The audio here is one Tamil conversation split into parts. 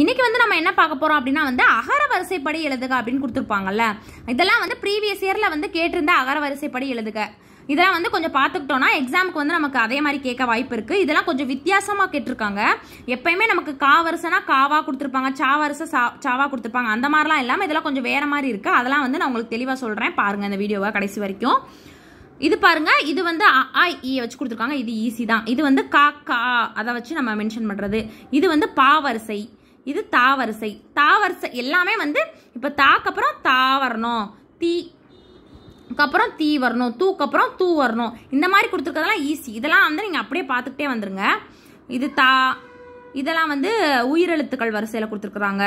இன்றைக்கி வந்து நம்ம என்ன பார்க்க போகிறோம் அப்படின்னா வந்து அகர வரிசைப்படி எழுதுக அப்படின்னு கொடுத்துருப்பாங்கல்ல இதெல்லாம் வந்து ப்ரீவியஸ் இயரில் வந்து கேட்டிருந்த அகர வரிசைப்படி எழுதுக இதெல்லாம் வந்து கொஞ்சம் பார்த்துக்கிட்டோம்னா எக்ஸாமுக்கு வந்து நமக்கு அதே மாதிரி கேட்க வாய்ப்பு இருக்குது இதெல்லாம் கொஞ்சம் வித்தியாசமாக கேட்டிருக்காங்க எப்பயுமே நமக்கு கா வருஷனா காவா கொடுத்துருப்பாங்க சா வரிசை சா சாவா கொடுத்துருப்பாங்க அந்த மாதிரிலாம் இல்லாமல் இதெல்லாம் கொஞ்சம் வேறு மாதிரி இருக்குது அதெல்லாம் வந்து நான் உங்களுக்கு தெளிவாக சொல்கிறேன் பாருங்கள் இந்த வீடியோவை கடைசி வரைக்கும் இது பாருங்க இது வந்து அ இ வச்சு கொடுத்துருக்காங்க இது ஈஸி தான் இது வந்து கா கா அதை வச்சு நம்ம மென்ஷன் பண்ணுறது இது வந்து பா வரிசை இது தாவரிசை தாவரிசை எல்லாமே வந்து இப்போ தாக்கு அப்புறம் தா வரணும் தீ அப்புறம் தீ வரணும் தூக்கப்புறம் தூ வரணும் இந்த மாதிரி கொடுத்துருக்கதெல்லாம் ஈஸி இதெல்லாம் வந்து நீங்கள் அப்படியே பார்த்துக்கிட்டே வந்துருங்க இது தா இதெல்லாம் வந்து உயிரெழுத்துக்கள் வரிசையில் கொடுத்துருக்குறாங்க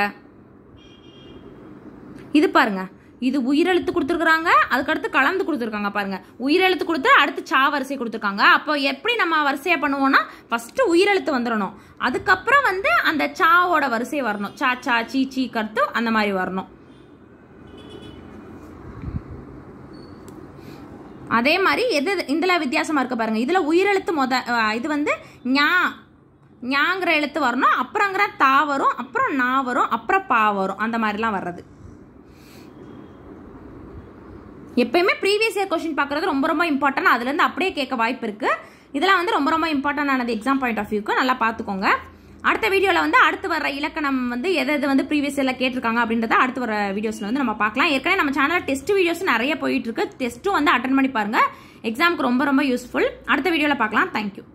இது பாருங்கள் இது உயிரெழுத்து கொடுத்துருக்குறாங்க அதுக்கடுத்து கலந்து கொடுத்துருக்காங்க பாருங்க உயிரெழுத்து கொடுத்து அடுத்து சா வரிசை கொடுத்துருக்காங்க அப்போ எப்படி நம்ம வரிசையை பண்ணுவோம்னா ஃபஸ்ட்டு உயிரெழுத்து வந்துடணும் அதுக்கப்புறம் வந்து அந்த சாவோட வரிசை வரணும் சா சா சீ சீ கருத்து அந்த மாதிரி வரணும் அதே மாதிரி எது இதில் வித்தியாசமாக இருக்க பாருங்கள் இதில் உயிரெழுத்து மொத இது வந்து ஞா ஞாங்கிற எழுத்து வரணும் அப்புறங்கிற தா வரும் அப்புறம் நா வரும் அப்புறம் பா வரும் அந்த மாதிரிலாம் வர்றது எப்பயுமே ப்ரீவியஸ் இயர் கொஷின் பார்க்குறது ரொம்ப ரொம்ப இம்பார்ட்டன் அதுலேருந்து அப்படியே கேட்க வாய்ப்பு இருக்குது இதெல்லாம் வந்து ரொம்ப ரொம்ப ஆனது எக்ஸாம் பாயிண்ட் ஆஃப் வியூக்கு நல்லா பார்த்துக்கோங்க அடுத்த வீடியோவில் வந்து அடுத்து வர இலக்கணம் வந்து எதை எது வந்து ப்ரீவியஸ் இயரில் கேட்டிருக்காங்க அப்படின்றத அடுத்து வர வீடியோஸில் வந்து நம்ம பார்க்கலாம் ஏற்கனவே நம்ம சேனலில் டெஸ்ட் வீடியோஸ் நிறைய போயிட்டு இருக்கு டெஸ்ட்டும் வந்து அட்டன் பண்ணி பாருங்கள் எக்ஸாமுக்கு ரொம்ப ரொம்ப யூஸ்ஃபுல் அடுத்த வீடியோவில் பார்க்கலாம் தேங்க்யூ